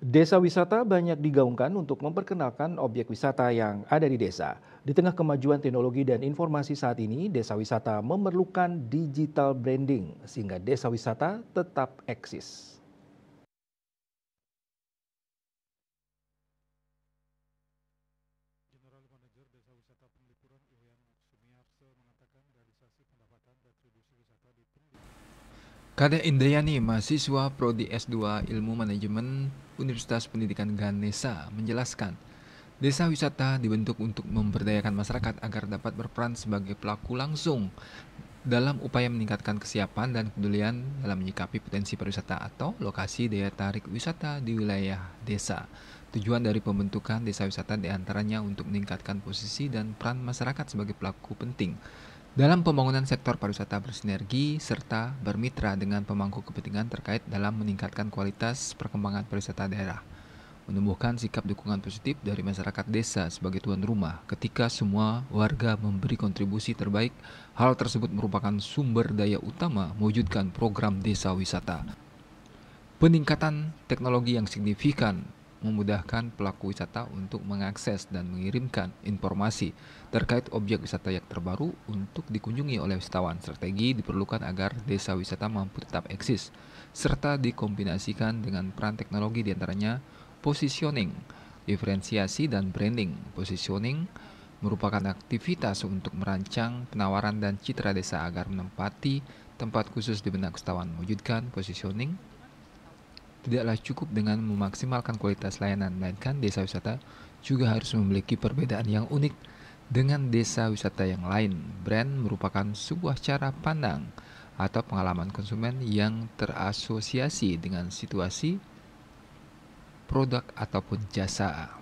Desa wisata banyak digaungkan untuk memperkenalkan objek wisata yang ada di desa. Di tengah kemajuan teknologi dan informasi saat ini, desa wisata memerlukan digital branding sehingga desa wisata tetap eksis. Karya Indayani, mahasiswa Prodi S2 Ilmu Manajemen Universitas Pendidikan Ganesa, menjelaskan, desa wisata dibentuk untuk memberdayakan masyarakat agar dapat berperan sebagai pelaku langsung dalam upaya meningkatkan kesiapan dan kepedulian dalam menyikapi potensi pariwisata atau lokasi daya tarik wisata di wilayah desa. Tujuan dari pembentukan desa wisata diantaranya untuk meningkatkan posisi dan peran masyarakat sebagai pelaku penting dalam pembangunan sektor pariwisata bersinergi serta bermitra dengan pemangku kepentingan terkait dalam meningkatkan kualitas perkembangan pariwisata daerah, menumbuhkan sikap dukungan positif dari masyarakat desa sebagai tuan rumah. Ketika semua warga memberi kontribusi terbaik, hal tersebut merupakan sumber daya utama mewujudkan program desa wisata. Peningkatan teknologi yang signifikan memudahkan pelaku wisata untuk mengakses dan mengirimkan informasi terkait objek wisata yang terbaru untuk dikunjungi oleh wisatawan. Strategi diperlukan agar desa wisata mampu tetap eksis, serta dikombinasikan dengan peran teknologi diantaranya positioning, diferensiasi, dan branding. Positioning merupakan aktivitas untuk merancang penawaran dan citra desa agar menempati tempat khusus di benak wisatawan, mewujudkan positioning tidaklah cukup dengan memaksimalkan kualitas layanan, melainkan desa wisata juga harus memiliki perbedaan yang unik dengan desa wisata yang lain. Brand merupakan sebuah cara pandang atau pengalaman konsumen yang terasosiasi dengan situasi, produk, ataupun jasa.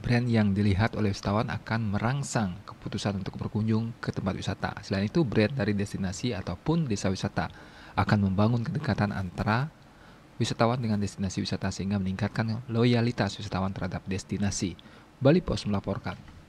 Brand yang dilihat oleh wisatawan akan merangsang keputusan untuk berkunjung ke tempat wisata. Selain itu, brand dari destinasi ataupun desa wisata akan membangun kedekatan antara wisatawan dengan destinasi wisata sehingga meningkatkan loyalitas wisatawan terhadap destinasi. Bali Post melaporkan.